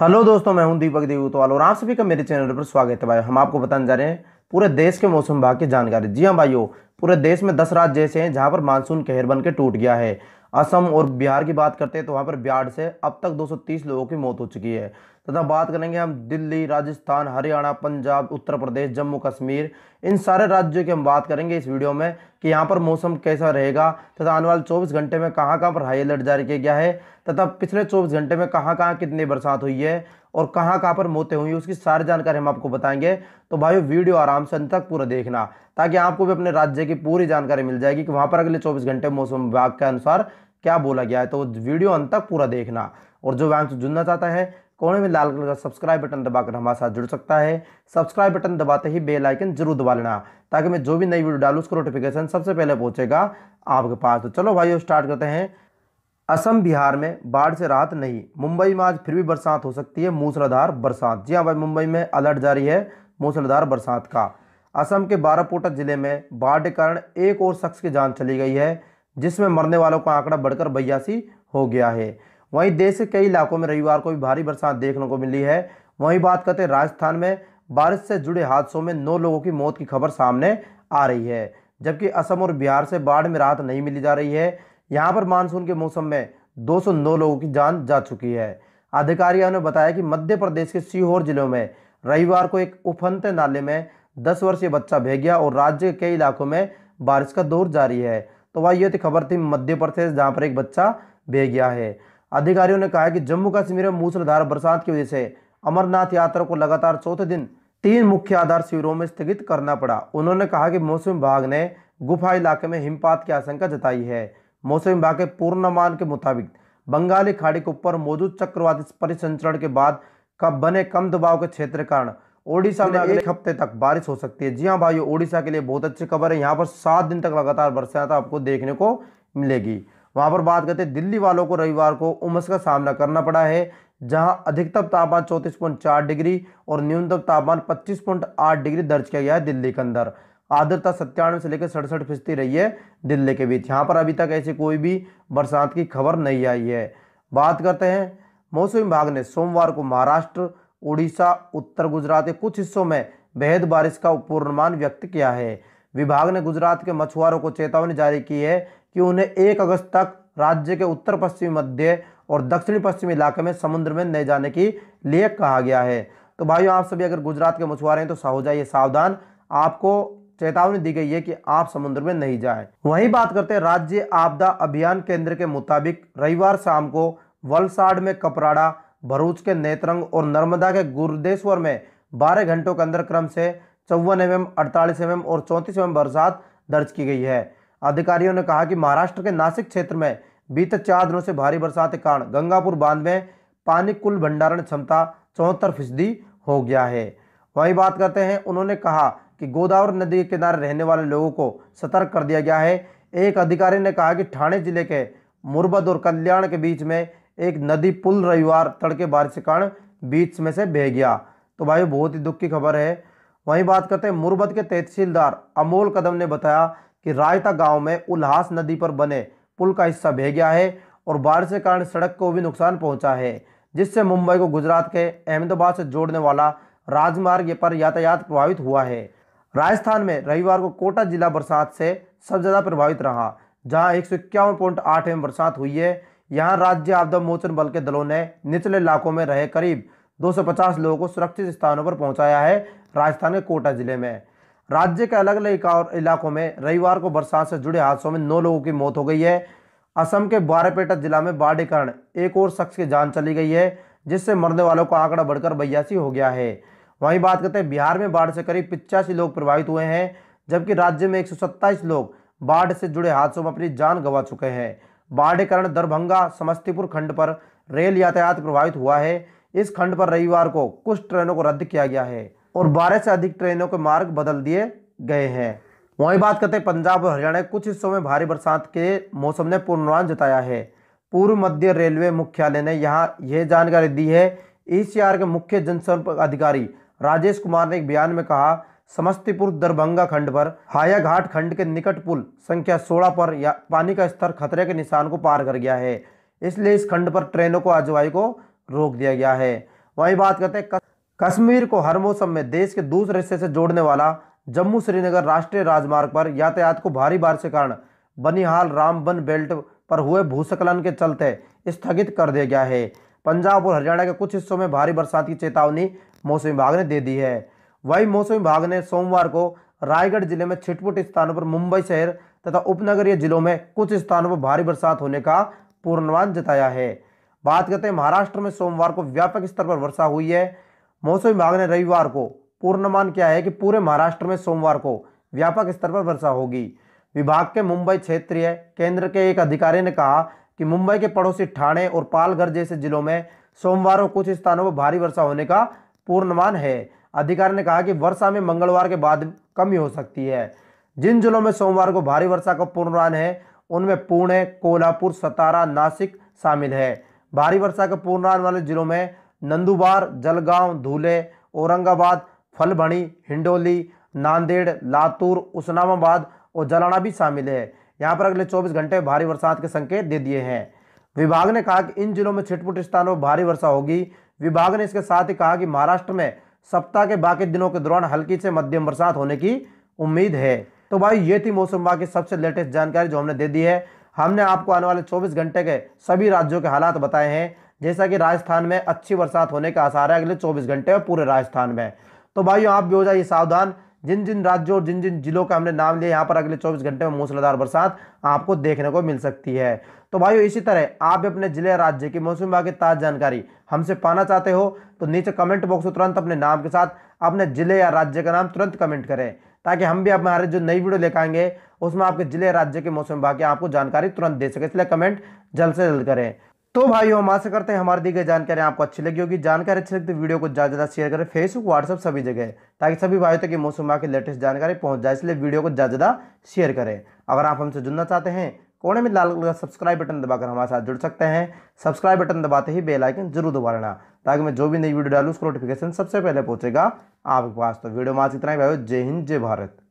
Hello दोस्तों मैं हूं दीपक देवतवाल और आप सभी का मेरे चैनल पर स्वागत है भाई हम आपको बताने जा रहे हैं पूरे देश के मौसम विभाग की जानकारी जी हाँ भाइयों पूरे देश में दस राज्य ऐसे हैं जहां पर मानसून कहर बन के टूट गया है असम और बिहार की बात करते हैं तो वहाँ पर बिहार से अब तक 230 लोगों की मौत हो चुकी है तथा बात करेंगे हम दिल्ली राजस्थान हरियाणा पंजाब उत्तर प्रदेश जम्मू कश्मीर इन सारे राज्यों की हम बात करेंगे इस वीडियो में कि यहाँ पर मौसम कैसा रहेगा तथा आने वाले चौबीस घंटे में कहाँ कहाँ पर हाई अलर्ट जारी किया गया है तथा पिछले चौबीस घंटे में कहाँ कहाँ कितनी बरसात हुई है और कहाँ कहाँ पर मौतें हुई उसकी सारी जानकारी हम आपको बताएंगे तो भाई वीडियो आराम से अंत तक पूरा देखना ताकि आपको भी अपने राज्य की पूरी जानकारी मिल जाएगी कि वहाँ पर अगले चौबीस घंटे मौसम विभाग के अनुसार क्या बोला गया है तो वीडियो अंत तक पूरा देखना और जो व्यायाम जुड़ना चाहता है कोने में लाल कलर का सब्सक्राइब बटन दबाकर हमारे साथ जुड़ सकता है सब्सक्राइब बटन दबाते ही बेल आइकन जरूर दबा लेना ताकि मैं जो भी नई वीडियो डालूँ उसका नोटिफिकेशन सबसे पहले पहुंचेगा आपके पास तो चलो भाइयों स्टार्ट करते हैं असम बिहार में बाढ़ से राहत नहीं मुंबई में आज फिर भी बरसात हो सकती है मूसलाधार बरसात जी हाँ भाई मुंबई में अलर्ट जारी है मूसलाधार बरसात का असम के बारापोटा जिले में बाढ़ के कारण एक और शख्स की जान चली गई है जिसमें मरने वालों का आंकड़ा बढ़कर बयासी हो गया है वहीं देश के कई इलाकों में रविवार को भी भारी बरसात देखने को मिली है वहीं बात करते राजस्थान में बारिश से जुड़े हादसों में नौ लोगों की मौत की खबर सामने आ रही है जबकि असम और बिहार से बाढ़ में राहत नहीं मिली जा रही है यहाँ पर मानसून के मौसम में 209 लोगों की जान जा चुकी है अधिकारियों ने बताया कि मध्य प्रदेश के सीहोर जिलों में रविवार को एक उफनते नाले में दस वर्षीय बच्चा भेग गया और राज्य के कई इलाकों में बारिश का दौर जारी है तो वह ये थी तो खबर थी मध्य प्रदेश जहाँ पर एक बच्चा बह गया है अधिकारियों ने कहा कि जम्मू कश्मीर में मूसलधार बरसात की वजह से अमरनाथ यात्रा को लगातार चौथे दिन तीन मुख्य आधार शिविरों में स्थगित करना पड़ा उन्होंने कहा कि मौसम विभाग ने गुफा इलाके में हिमपात की आशंका जताई है मौसम विभाग के पूर्णमान के मुताबिक बंगाली खाड़ी के ऊपर मौजूद चक्रवाती परिसंचरण के बाद कब बने कम दबाव के क्षेत्र कारण ओडिशा में अगले हफ्ते तक बारिश हो सकती है जी हाँ भाई ओडिशा के लिए बहुत अच्छी खबर है यहाँ पर सात दिन तक लगातार बरसात आपको देखने को मिलेगी वहाँ पर बात करते दिल्ली वालों को रविवार को उमस का सामना करना पड़ा है जहां अधिकतम तापमान चौंतीस पॉइंट चार डिग्री और न्यूनतम तापमान पच्चीस पॉइंट आठ डिग्री दर्ज किया गया है दिल्ली के अंदर आर्द्रता सत्तानवे से लेकर सड़सठ फीसदी रही है दिल्ली के बीच यहाँ पर अभी तक ऐसी कोई भी बरसात की खबर नहीं आई है बात करते हैं मौसम विभाग ने सोमवार को महाराष्ट्र उड़ीसा उत्तर गुजरात के कुछ हिस्सों में बेहद बारिश का पूर्वानुमान व्यक्त किया है विभाग ने गुजरात के मछुआरों को चेतावनी जारी की है कि उन्हें एक अगस्त तक राज्य के उत्तर पश्चिमी मध्य और दक्षिण पश्चिमी इलाके में समुद्र में नहीं जाने के लिए कहा गया है तो भाइयों आप सभी अगर गुजरात के मछुआरे हैं तो हो जाइए सावधान आपको चेतावनी दी गई है कि आप समुद्र में नहीं जाएं। वहीं बात करते हैं राज्य आपदा अभियान केंद्र के मुताबिक रविवार शाम को वलसाड में कपराड़ा भरूच के नेत्रंग और नर्मदा के गुरुदेश्वर में बारह घंटों के अंदर क्रम से चौवन एम एम अड़तालीस एम और चौंतीस एम बरसात दर्ज की गई है अधिकारियों ने कहा कि महाराष्ट्र के नासिक क्षेत्र में बीते चार दिनों से भारी बरसात के कारण गंगापुर बांध में पानी कुल भंडारण क्षमता चौहत्तर फीसदी हो गया है वहीं बात करते हैं उन्होंने कहा कि गोदावरी नदी के किनारे रहने वाले लोगों को सतर्क कर दिया गया है एक अधिकारी ने कहा कि ठाणे जिले के मुरबद और कल्याण के बीच में एक नदी पुल रविवार तड़के बारिश के कारण बीच में से बह गया तो भाई बहुत ही दुख की खबर है वहीं बात करते हैं मुरबत के तहसीलदार अमोल कदम ने बताया कि रायता गांव में उल्हास नदी पर बने पुल का हिस्सा बह गया है और बारिश के कारण सड़क को भी नुकसान पहुंचा है जिससे मुंबई को गुजरात के अहमदाबाद से जोड़ने वाला राजमार्ग पर यातायात प्रभावित हुआ है राजस्थान में रविवार को कोटा जिला बरसात से सबसे ज़्यादा प्रभावित रहा जहां एक सौ इक्यावन पॉइंट आठ एम बरसात हुई है यहाँ राज्य आपदा मोचन बल के दलों ने निचले इलाकों में रहे करीब 250 लोगों को सुरक्षित स्थानों पर पहुंचाया है राजस्थान के कोटा जिले में राज्य के अलग अलग इलाकों में रविवार को बरसात से जुड़े हादसों में नौ लोगों की मौत हो गई है असम के बारापेटा जिला में बाढ़ कारण एक और शख्स की जान चली गई है जिससे मरने वालों का आंकड़ा बढ़कर बयासी हो गया है वहीं बात करते हैं बिहार में बाढ़ से करीब पिचासी लोग प्रभावित हुए हैं जबकि राज्य में एक लोग बाढ़ से जुड़े हादसों में अपनी जान गंवा चुके हैं बाढ़ के कारण दरभंगा समस्तीपुर खंड पर रेल यातायात प्रभावित हुआ है इस खंड पर रविवार को कुछ ट्रेनों को रद्द किया गया है और बारह से अधिक ट्रेनों के मार्ग बदल दिए गए हैं वहीं बात करते हैं पंजाब और हरियाणा के कुछ हिस्सों में भारी बरसात के मौसम ने पूर्वानुमान जताया है पूर्व मध्य रेलवे मुख्यालय ने यहाँ यह जानकारी दी है ईसीआर के मुख्य जनसंपर्क अधिकारी राजेश कुमार ने एक बयान में कहा समस्तीपुर दरभंगा खंड पर हाया घाट खंड के निकट पुल संख्या 16 पर या पानी का स्तर खतरे के निशान को पार कर गया है इसलिए इस खंड पर ट्रेनों को आजवाई को रोक दिया गया है वहीं बात करते हैं कश्मीर को हर मौसम में देश के दूसरे हिस्से से जोड़ने वाला जम्मू श्रीनगर राष्ट्रीय राजमार्ग पर यातायात को भारी बारिश के कारण बनिहाल रामबन बेल्ट पर हुए भूस्खलन के चलते स्थगित कर दिया गया है पंजाब और हरियाणा के कुछ हिस्सों में भारी बरसात की चेतावनी मौसम विभाग ने दे दी है वही मौसम विभाग ने सोमवार को रायगढ़ जिले में छिटपुट स्थानों पर मुंबई शहर तथा उपनगरीय जिलों में कुछ स्थानों पर भारी बरसात होने का पूर्णवान जताया है बात करते हैं महाराष्ट्र में सोमवार को व्यापक स्तर पर वर्षा हुई है मौसम विभाग ने रविवार को पूर्णमान किया है कि पूरे महाराष्ट्र में सोमवार को व्यापक स्तर पर वर्षा होगी विभाग के मुंबई क्षेत्रीय केंद्र के एक अधिकारी ने कहा कि मुंबई के पड़ोसी ठाणे और पालघर जैसे जिलों में सोमवार को कुछ स्थानों पर भारी वर्षा होने का पूर्णमान है अधिकारी ने कहा कि वर्षा में मंगलवार के बाद कमी हो सकती है जिन जिलों में सोमवार को भारी वर्षा का पूर्वानुमान है उनमें पुणे कोल्हापुर सतारा नासिक शामिल है भारी वर्षा के पूर्णान वाले जिलों में नंदुबार जलगांव धूले औरंगाबाद फलभणी हिंडोली नांदेड़ लातूर उस्नामाबाद और जलाना भी शामिल है यहाँ पर अगले 24 घंटे भारी बरसात के संकेत दे दिए हैं विभाग ने कहा कि इन जिलों में छिटपुट स्थानों पर भारी वर्षा होगी विभाग ने इसके साथ ही कहा कि महाराष्ट्र में सप्ताह के बाकी दिनों के दौरान हल्की से मध्यम बरसात होने की उम्मीद है तो भाई ये थी मौसम विभाग की सबसे लेटेस्ट जानकारी जो हमने दे दी है हमने आपको आने वाले 24 घंटे के सभी राज्यों के हालात बताए हैं जैसा कि राजस्थान में अच्छी बरसात होने का आसार है अगले 24 घंटे में पूरे राजस्थान में तो भाई आप भी हो जाइए सावधान जिन जिन राज्यों और जिन जिन जिलों का हमने नाम लिया यहाँ पर अगले 24 घंटे में मूसलाधार बरसात आपको देखने को मिल सकती है तो भाइयों इसी तरह आप भी अपने जिले राज्य की मौसम विभाग की ताज जानकारी हमसे पाना चाहते हो तो नीचे कमेंट बॉक्स में तुरंत अपने नाम के साथ अपने जिले या राज्य का नाम तुरंत कमेंट करें ताकि हम भी हमारे जो नई वीडियो लेकर आएंगे उसमें आपके जिले राज्य के मौसम विभाग की आपको जानकारी तुरंत दे सके इसलिए कमेंट जल्द से जल्द करें तो भाई हम आशा करते हैं हमारी दी गई जानकारी आपको अच्छी लगी होगी जानकारी अच्छी लगती है वीडियो को ज़्यादा ज़्यादा शेयर करें फेसबुक व्हाट्सअप सभी जगह ताकि सभी भाइयों तक मौसम की लेटेस्ट जानकारी पहुंच जाए इसलिए वीडियो को ज़्यादा ज़्यादा शेयर करें अगर आप हमसे जुड़ना चाहते हैं कोने में लाल कलर का सब्सक्राइब बटन दबाकर हमारे साथ जुड़ सकते हैं सब्सक्राइब बटन दबाते ही बेल आइकन जरूर दबा लेना ताकि मैं जो भी नई वीडियो डालू उसको नोटिफिकेशन सबसे पहले पहुंचेगा आपके पास तो वीडियो में आज इतना ही भाई जय हिंद जय भारत